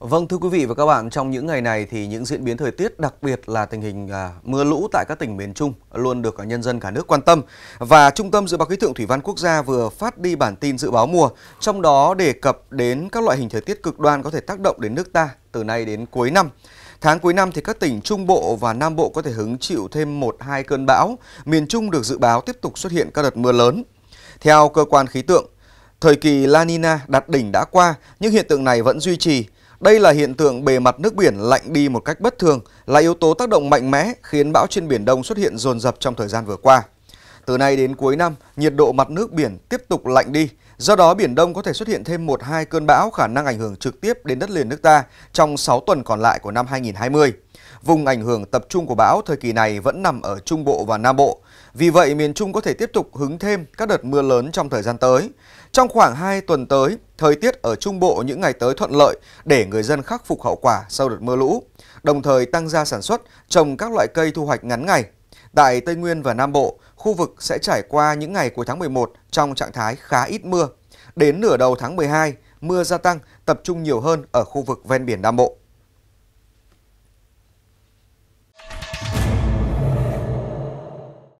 Vâng thưa quý vị và các bạn, trong những ngày này thì những diễn biến thời tiết đặc biệt là tình hình à, mưa lũ tại các tỉnh miền Trung luôn được nhân dân cả nước quan tâm. Và Trung tâm Dự báo Khí tượng Thủy văn Quốc gia vừa phát đi bản tin dự báo mùa, trong đó đề cập đến các loại hình thời tiết cực đoan có thể tác động đến nước ta từ nay đến cuối năm. Tháng cuối năm thì các tỉnh Trung Bộ và Nam Bộ có thể hứng chịu thêm 1-2 cơn bão, miền Trung được dự báo tiếp tục xuất hiện các đợt mưa lớn. Theo cơ quan khí tượng, thời kỳ La Nina đạt đỉnh đã qua, nhưng hiện tượng này vẫn duy trì đây là hiện tượng bề mặt nước biển lạnh đi một cách bất thường, là yếu tố tác động mạnh mẽ khiến bão trên Biển Đông xuất hiện dồn dập trong thời gian vừa qua. Từ nay đến cuối năm, nhiệt độ mặt nước biển tiếp tục lạnh đi, do đó Biển Đông có thể xuất hiện thêm một hai cơn bão khả năng ảnh hưởng trực tiếp đến đất liền nước ta trong 6 tuần còn lại của năm 2020. Vùng ảnh hưởng tập trung của bão thời kỳ này vẫn nằm ở Trung Bộ và Nam Bộ. Vì vậy, miền Trung có thể tiếp tục hứng thêm các đợt mưa lớn trong thời gian tới. Trong khoảng 2 tuần tới, thời tiết ở Trung Bộ những ngày tới thuận lợi để người dân khắc phục hậu quả sau đợt mưa lũ, đồng thời tăng gia sản xuất, trồng các loại cây thu hoạch ngắn ngày. Tại Tây Nguyên và Nam Bộ, khu vực sẽ trải qua những ngày cuối tháng 11 trong trạng thái khá ít mưa. Đến nửa đầu tháng 12, mưa gia tăng, tập trung nhiều hơn ở khu vực ven biển Nam Bộ.